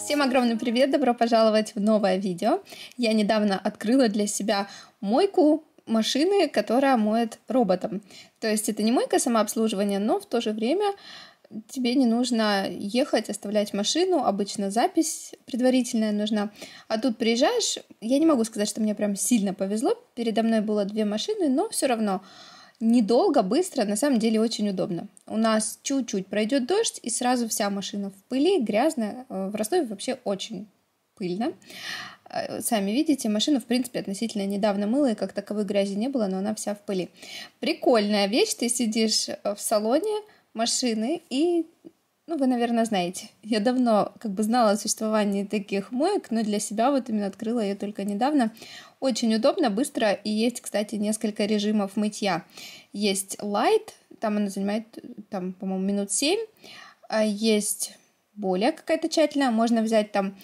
Всем огромный привет, добро пожаловать в новое видео. Я недавно открыла для себя мойку машины, которая моет роботом. То есть это не мойка самообслуживания, но в то же время тебе не нужно ехать, оставлять машину, обычно запись предварительная нужна. А тут приезжаешь, я не могу сказать, что мне прям сильно повезло, передо мной было две машины, но все равно недолго, быстро, на самом деле очень удобно. У нас чуть-чуть пройдет дождь, и сразу вся машина в пыли, грязная. Э, в Ростове вообще очень пыльно. Э, сами видите, машину, в принципе, относительно недавно мыла, и как таковой грязи не было, но она вся в пыли. Прикольная вещь, ты сидишь э, в салоне машины и ну, вы, наверное, знаете. Я давно как бы знала о существовании таких моек, но для себя вот именно открыла ее только недавно. Очень удобно, быстро, и есть, кстати, несколько режимов мытья. Есть light, там она занимает, там, по-моему, минут 7. А есть более какая-то тщательная, можно взять там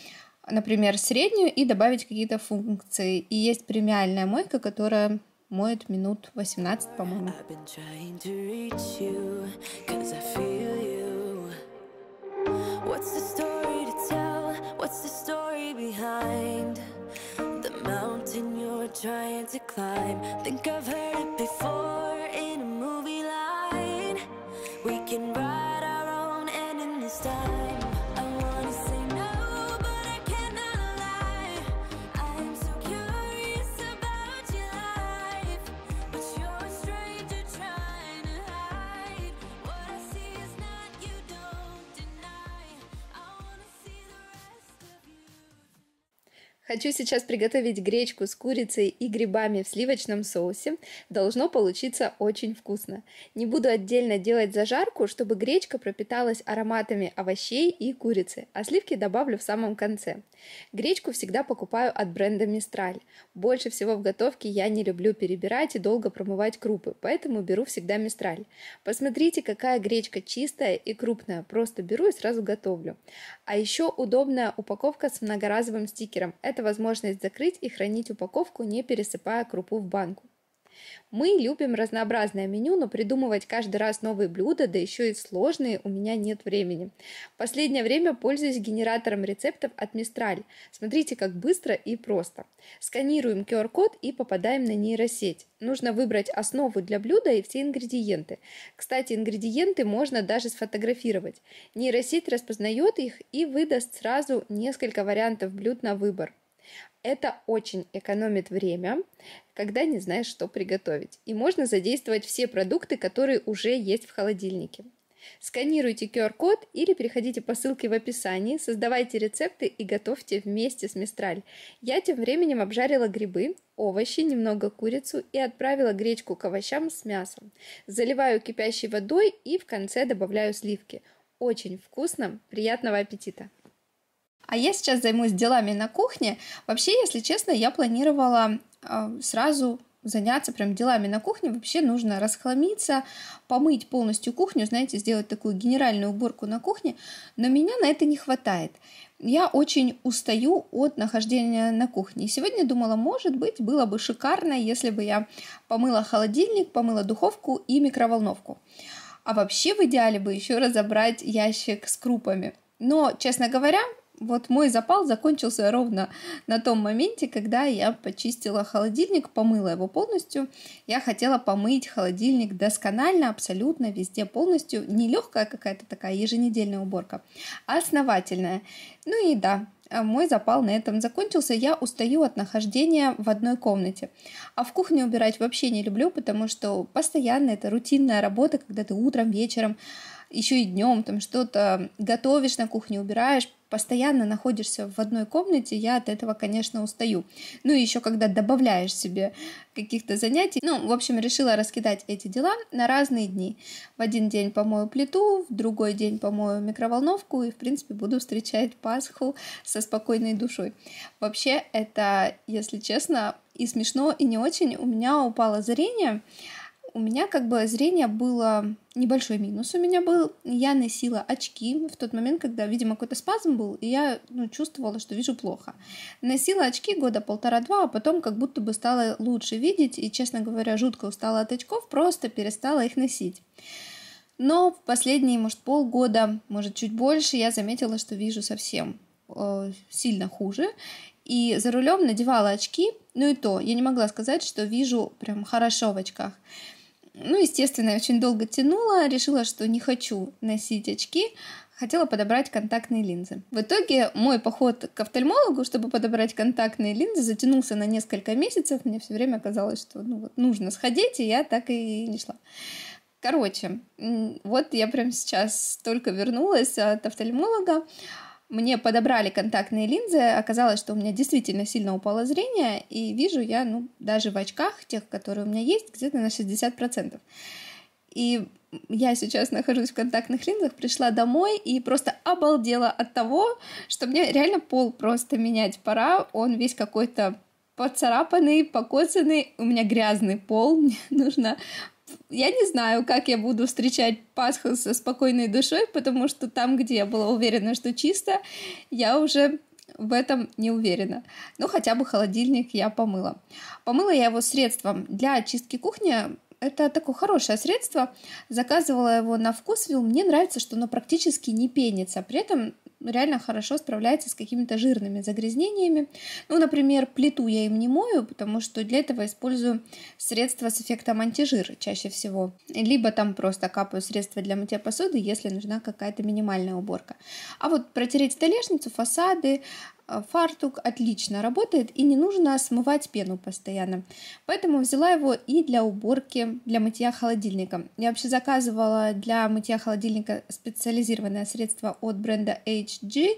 например, среднюю и добавить какие-то функции. И есть премиальная мойка, которая моет минут 18, по-моему. What's the story to tell? What's the story behind the mountain you're trying to climb? Think I've heard it before in a movie line. We can ride. Хочу сейчас приготовить гречку с курицей и грибами в сливочном соусе. Должно получиться очень вкусно. Не буду отдельно делать зажарку, чтобы гречка пропиталась ароматами овощей и курицы, а сливки добавлю в самом конце. Гречку всегда покупаю от бренда Мистраль. Больше всего в готовке я не люблю перебирать и долго промывать крупы, поэтому беру всегда Мистраль. Посмотрите, какая гречка чистая и крупная. Просто беру и сразу готовлю. А еще удобная упаковка с многоразовым стикером. Это это возможность закрыть и хранить упаковку, не пересыпая крупу в банку. Мы любим разнообразное меню, но придумывать каждый раз новые блюда, да еще и сложные, у меня нет времени. В последнее время пользуюсь генератором рецептов от Мистраль. Смотрите, как быстро и просто. Сканируем QR-код и попадаем на нейросеть. Нужно выбрать основу для блюда и все ингредиенты. Кстати, ингредиенты можно даже сфотографировать. Нейросеть распознает их и выдаст сразу несколько вариантов блюд на выбор. Это очень экономит время, когда не знаешь, что приготовить. И можно задействовать все продукты, которые уже есть в холодильнике. Сканируйте QR-код или переходите по ссылке в описании, создавайте рецепты и готовьте вместе с Мистраль. Я тем временем обжарила грибы, овощи, немного курицу и отправила гречку к овощам с мясом. Заливаю кипящей водой и в конце добавляю сливки. Очень вкусно, приятного аппетита! А я сейчас займусь делами на кухне. Вообще, если честно, я планировала э, сразу заняться прям делами на кухне, вообще нужно расхламиться, помыть полностью кухню, знаете, сделать такую генеральную уборку на кухне, но меня на это не хватает. Я очень устаю от нахождения на кухне. сегодня думала, может быть, было бы шикарно, если бы я помыла холодильник, помыла духовку и микроволновку. А вообще в идеале бы еще разобрать ящик с крупами. Но, честно говоря, вот мой запал закончился ровно на том моменте, когда я почистила холодильник, помыла его полностью. Я хотела помыть холодильник досконально, абсолютно, везде полностью. Не легкая какая-то такая еженедельная уборка, а основательная. Ну и да, мой запал на этом закончился. Я устаю от нахождения в одной комнате. А в кухне убирать вообще не люблю, потому что постоянно это рутинная работа, когда ты утром, вечером еще и днем там что-то готовишь на кухне, убираешь, постоянно находишься в одной комнате, я от этого, конечно, устаю. Ну и еще когда добавляешь себе каких-то занятий. Ну, в общем, решила раскидать эти дела на разные дни. В один день помою плиту, в другой день помою микроволновку и, в принципе, буду встречать Пасху со спокойной душой. Вообще, это, если честно, и смешно, и не очень. У меня упало зрение, у меня как бы зрение было небольшой минус у меня был. Я носила очки в тот момент, когда, видимо, какой-то спазм был, и я ну, чувствовала, что вижу плохо. Носила очки года полтора-два, а потом как будто бы стала лучше видеть, и, честно говоря, жутко устала от очков, просто перестала их носить. Но в последние, может, полгода, может, чуть больше, я заметила, что вижу совсем э, сильно хуже. И за рулем надевала очки, ну и то, я не могла сказать, что вижу прям хорошо в очках. Ну, естественно, я очень долго тянула, решила, что не хочу носить очки, хотела подобрать контактные линзы. В итоге мой поход к офтальмологу, чтобы подобрать контактные линзы, затянулся на несколько месяцев. Мне все время казалось, что ну, вот, нужно сходить, и я так и не шла. Короче, вот я прям сейчас только вернулась от офтальмолога. Мне подобрали контактные линзы, оказалось, что у меня действительно сильно упало зрение, и вижу я, ну, даже в очках, тех, которые у меня есть, где-то на 60%. И я сейчас нахожусь в контактных линзах, пришла домой и просто обалдела от того, что мне реально пол просто менять пора. Он весь какой-то поцарапанный, покоцанный, у меня грязный пол, мне нужно я не знаю, как я буду встречать Пасху со спокойной душой, потому что там, где я была уверена, что чисто, я уже в этом не уверена. Но ну, хотя бы холодильник я помыла. Помыла я его средством для очистки кухни. Это такое хорошее средство. Заказывала его на вкусвилл. Мне нравится, что оно практически не пенится. При этом реально хорошо справляется с какими-то жирными загрязнениями. Ну, например, плиту я им не мою, потому что для этого использую средства с эффектом антижир чаще всего. Либо там просто капаю средства для мытья посуды, если нужна какая-то минимальная уборка. А вот протереть столешницу, фасады, Э, фартук отлично работает и не нужно смывать пену постоянно. Поэтому взяла его и для уборки, для мытья холодильника. Я вообще заказывала для мытья холодильника специализированное средство от бренда HG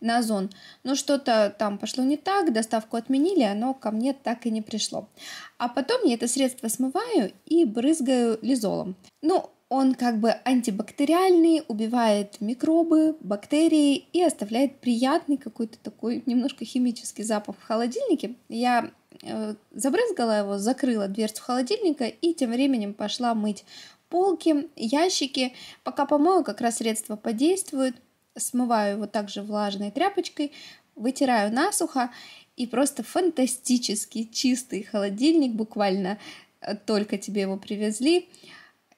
на Озон. Но что-то там пошло не так, доставку отменили, оно ко мне так и не пришло. А потом я это средство смываю и брызгаю лизолом. Ну, он как бы антибактериальный, убивает микробы, бактерии и оставляет приятный какой-то такой немножко химический запах в холодильнике. Я э, забрызгала его, закрыла дверцу холодильника и тем временем пошла мыть полки, ящики. Пока помою, как раз средство подействует. Смываю его также влажной тряпочкой, вытираю насухо и просто фантастический чистый холодильник буквально э, только тебе его привезли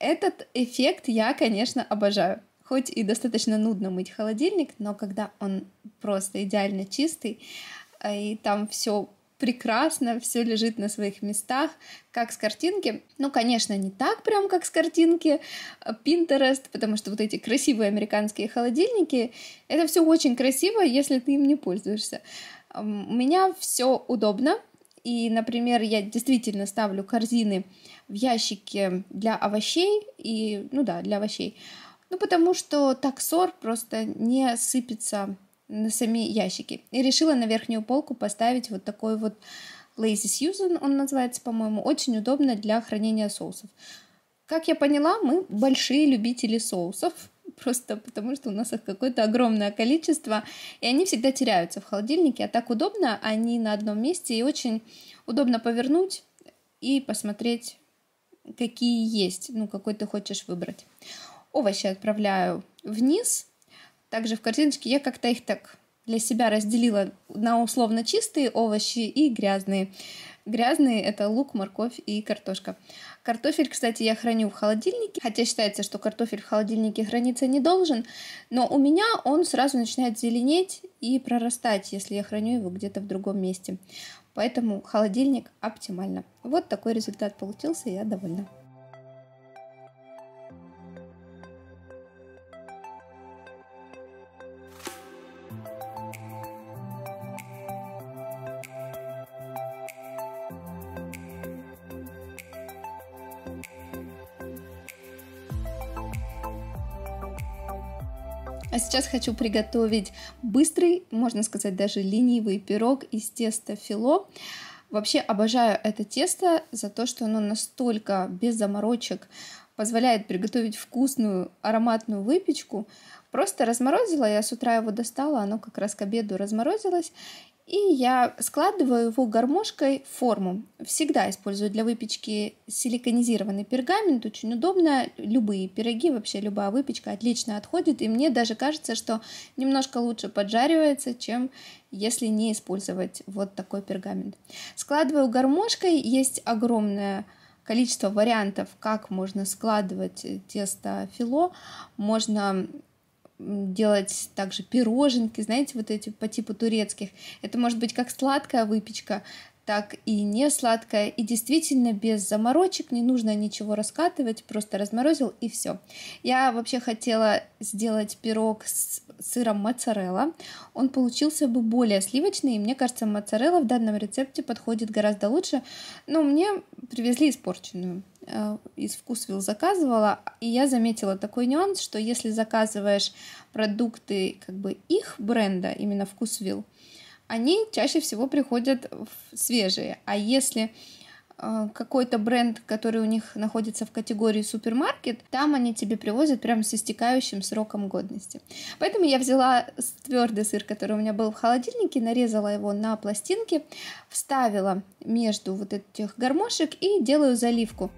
этот эффект я, конечно, обожаю. Хоть и достаточно нудно мыть холодильник, но когда он просто идеально чистый, э, и там все прекрасно, все лежит на своих местах, как с картинки. Ну, конечно, не так прям, как с картинки э, Pinterest, потому что вот эти красивые американские холодильники, это все очень красиво, если ты им не пользуешься. У меня все удобно, и, например, я действительно ставлю корзины в ящике для овощей и, ну да, для овощей. Ну, потому что так сор просто не сыпется на сами ящики. И решила на верхнюю полку поставить вот такой вот Lazy Susan, он называется, по-моему, очень удобно для хранения соусов. Как я поняла, мы большие любители соусов, просто потому что у нас их какое-то огромное количество, и они всегда теряются в холодильнике, а так удобно, они на одном месте, и очень удобно повернуть и посмотреть, какие есть, ну, какой ты хочешь выбрать. Овощи отправляю вниз. Также в корзиночке я как-то их так для себя разделила на условно чистые овощи и грязные. Грязные это лук, морковь и картошка. Картофель, кстати, я храню в холодильнике, хотя считается, что картофель в холодильнике храниться не должен, но у меня он сразу начинает зеленеть и прорастать, если я храню его где-то в другом месте. Поэтому холодильник оптимально. Вот такой результат получился, я довольна. сейчас хочу приготовить быстрый, можно сказать, даже ленивый пирог из теста фило. Вообще обожаю это тесто за то, что оно настолько без заморочек позволяет приготовить вкусную ароматную выпечку. Просто разморозила, я с утра его достала, оно как раз к обеду разморозилось, и я складываю его гармошкой в форму. Всегда использую для выпечки силиконизированный пергамент. Очень удобно. Любые пироги, вообще любая выпечка отлично отходит. И мне даже кажется, что немножко лучше поджаривается, чем если не использовать вот такой пергамент. Складываю гармошкой. Есть огромное количество вариантов, как можно складывать тесто фило. Можно делать также пироженки, знаете, вот эти по типу турецких. Это может быть как сладкая выпечка, так и не сладкая. И действительно без заморочек, не нужно ничего раскатывать, просто разморозил и все. Я вообще хотела сделать пирог с сыром моцарелла. Он получился бы более сливочный, и мне кажется, моцарелла в данном рецепте подходит гораздо лучше. Но мне привезли испорченную. Э, из Вкусвилл заказывала, и я заметила такой нюанс, что если заказываешь продукты как бы их бренда, именно Вкусвилл, они чаще всего приходят свежие. А если э, какой-то бренд, который у них находится в категории супермаркет, там они тебе привозят прямо с истекающим сроком годности. Поэтому я взяла твердый сыр, который у меня был в холодильнике, нарезала его на пластинки, вставила между вот этих гармошек и делаю заливку.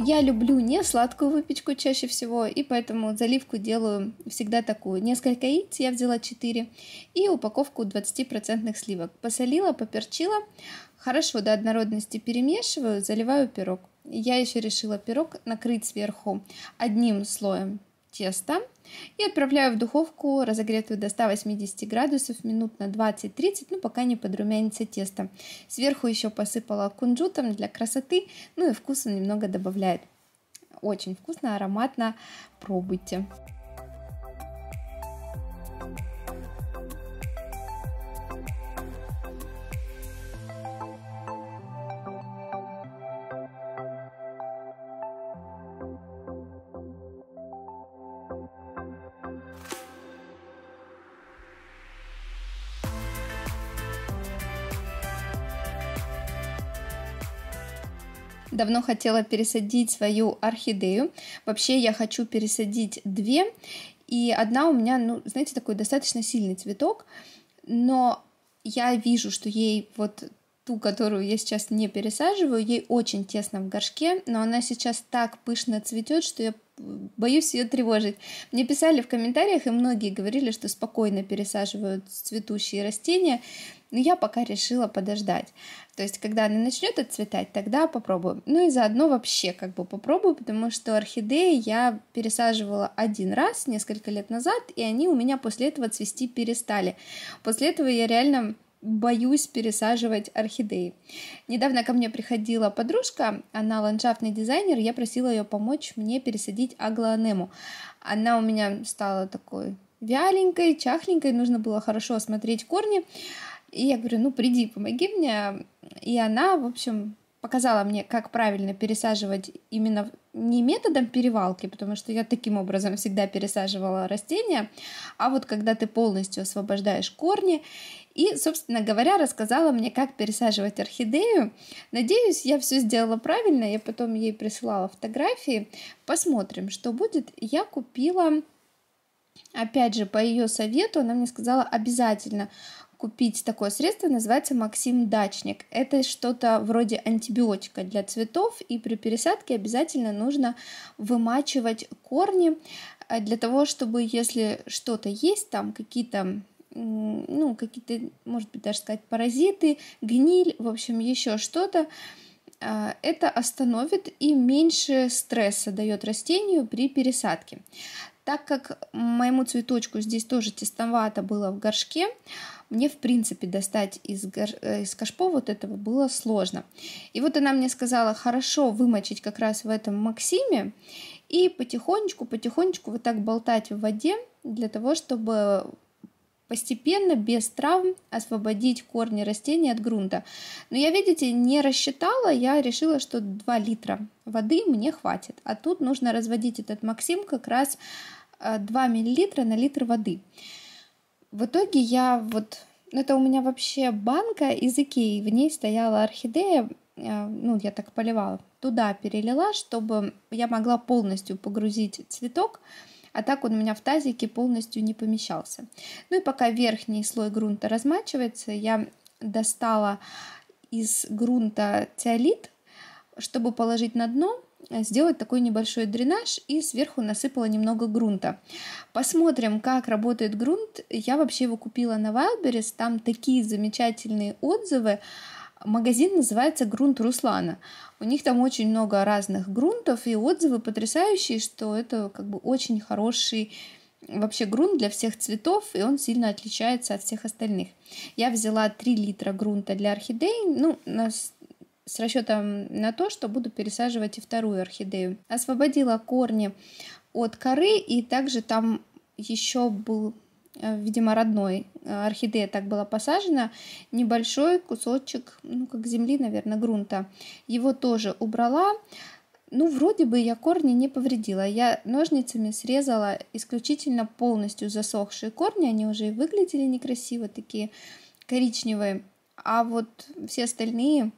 Я люблю не сладкую выпечку чаще всего, и поэтому заливку делаю всегда такую. Несколько яиц, я взяла 4, и упаковку 20% сливок. Посолила, поперчила, хорошо до однородности перемешиваю, заливаю пирог. Я еще решила пирог накрыть сверху одним слоем теста, и отправляю в духовку, разогретую до 180 градусов, минут на 20-30, ну пока не подрумянится тесто. Сверху еще посыпала кунжутом для красоты, ну и вкуса немного добавляет. Очень вкусно, ароматно, пробуйте. Давно хотела пересадить свою орхидею. Вообще я хочу пересадить две. И одна у меня, ну, знаете, такой достаточно сильный цветок. Но я вижу, что ей вот ту, которую я сейчас не пересаживаю, ей очень тесно в горшке, но она сейчас так пышно цветет, что я боюсь ее тревожить. Мне писали в комментариях, и многие говорили, что спокойно пересаживают цветущие растения, но я пока решила подождать. То есть, когда она начнет отцветать, тогда попробую. Ну и заодно вообще как бы попробую, потому что орхидеи я пересаживала один раз несколько лет назад, и они у меня после этого цвести перестали. После этого я реально боюсь пересаживать орхидеи. Недавно ко мне приходила подружка, она ландшафтный дизайнер, я просила ее помочь мне пересадить аглоанему. Она у меня стала такой вяленькой, чахленькой, нужно было хорошо осмотреть корни. И я говорю, ну приди, помоги мне. И она, в общем, показала мне, как правильно пересаживать именно не методом перевалки, потому что я таким образом всегда пересаживала растения, а вот когда ты полностью освобождаешь корни. И, собственно говоря, рассказала мне, как пересаживать орхидею. Надеюсь, я все сделала правильно. Я потом ей присылала фотографии. Посмотрим, что будет. Я купила, опять же, по ее совету, она мне сказала обязательно купить такое средство, называется Максим Дачник. Это что-то вроде антибиотика для цветов, и при пересадке обязательно нужно вымачивать корни э, для того, чтобы, если что-то есть, там какие-то ну, какие-то, может быть, даже сказать, паразиты, гниль, в общем, еще что-то, э, это остановит и меньше стресса дает растению при пересадке. Так как моему цветочку здесь тоже тесновато было в горшке, мне в принципе достать из, гор... Э, из кашпо вот этого было сложно. И вот она мне сказала, хорошо вымочить как раз в этом Максиме и потихонечку-потихонечку вот так болтать в воде для того, чтобы постепенно, без травм, освободить корни растений от грунта. Но я, видите, не рассчитала, я решила, что 2 литра воды мне хватит. А тут нужно разводить этот максим как раз 2 э, мл на литр воды. В итоге я вот... Ну, это у меня вообще банка из Икеи, в ней стояла орхидея, э, ну, я так поливала, туда перелила, чтобы я могла полностью погрузить цветок, а так он у меня в тазике полностью не помещался. Ну и пока верхний слой грунта размачивается, я достала из грунта теолит, чтобы положить на дно, сделать такой небольшой дренаж и сверху насыпала немного грунта. Посмотрим, как работает грунт. Я вообще его купила на Wildberries, там такие замечательные отзывы. Магазин называется «Грунт Руслана». У них там очень много разных грунтов и отзывы потрясающие, что это как бы очень хороший вообще грунт для всех цветов, и он сильно отличается от всех остальных. Я взяла 3 литра грунта для орхидей, ну, на с расчетом на то, что буду пересаживать и вторую орхидею. Освободила корни от коры, и также там еще был, э, видимо, родной э, орхидея так была посажена, небольшой кусочек, ну, как земли, наверное, грунта. Его тоже убрала. Ну, вроде бы я корни не повредила. Я ножницами срезала исключительно полностью засохшие корни. Они уже и выглядели некрасиво, такие коричневые. А вот все остальные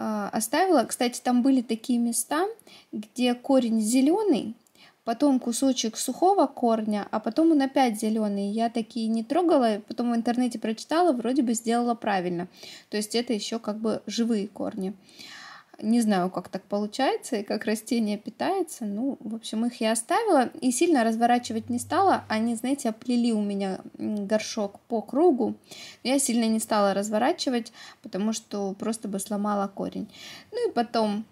а, оставила. Кстати, там были такие места, где корень зеленый, потом кусочек сухого корня, а потом он опять зеленый. Я такие не трогала, потом в интернете прочитала, вроде бы сделала правильно. То есть это еще как бы живые корни. Не знаю, как так получается и как растение питается. Ну, в общем, их я оставила и сильно разворачивать не стала. Они, знаете, оплели у меня горшок по кругу. Я сильно не стала разворачивать, потому что просто бы сломала корень. Ну и потом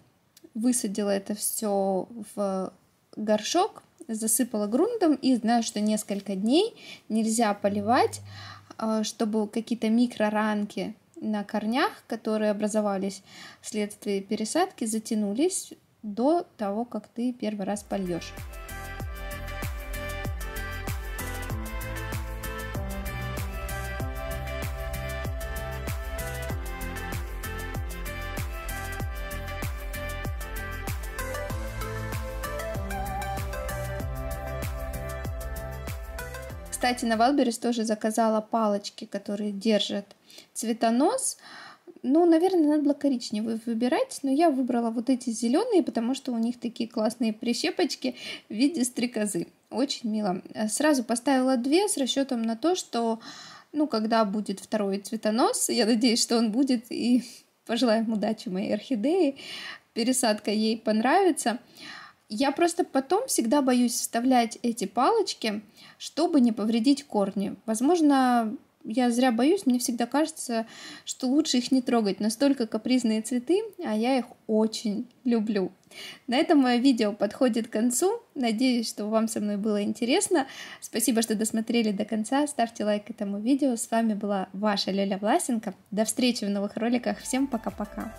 высадила это все в горшок, засыпала грунтом и знаю, что несколько дней нельзя поливать, а, чтобы какие-то микроранки на корнях, которые образовались вследствие пересадки, затянулись до того, как ты первый раз польешь. Кстати, на Валберес тоже заказала палочки, которые держат цветонос. Ну, наверное, надо было коричневый выбирать, но я выбрала вот эти зеленые, потому что у них такие классные прищепочки в виде стрекозы. Очень мило. Э, сразу поставила две с расчетом на то, что, ну, когда будет второй цветонос, я надеюсь, что он будет, и пожелаем удачи моей орхидеи, пересадка ей понравится. Я просто потом всегда боюсь вставлять эти палочки, чтобы не повредить корни. Возможно, я зря боюсь, мне всегда кажется, что лучше их не трогать. Настолько капризные цветы, а я их очень люблю. На этом мое видео подходит к концу. Надеюсь, что вам со мной было интересно. Спасибо, что досмотрели до конца. Ставьте лайк этому видео. С вами была ваша Лёля Власенко. До встречи в новых роликах. Всем пока-пока.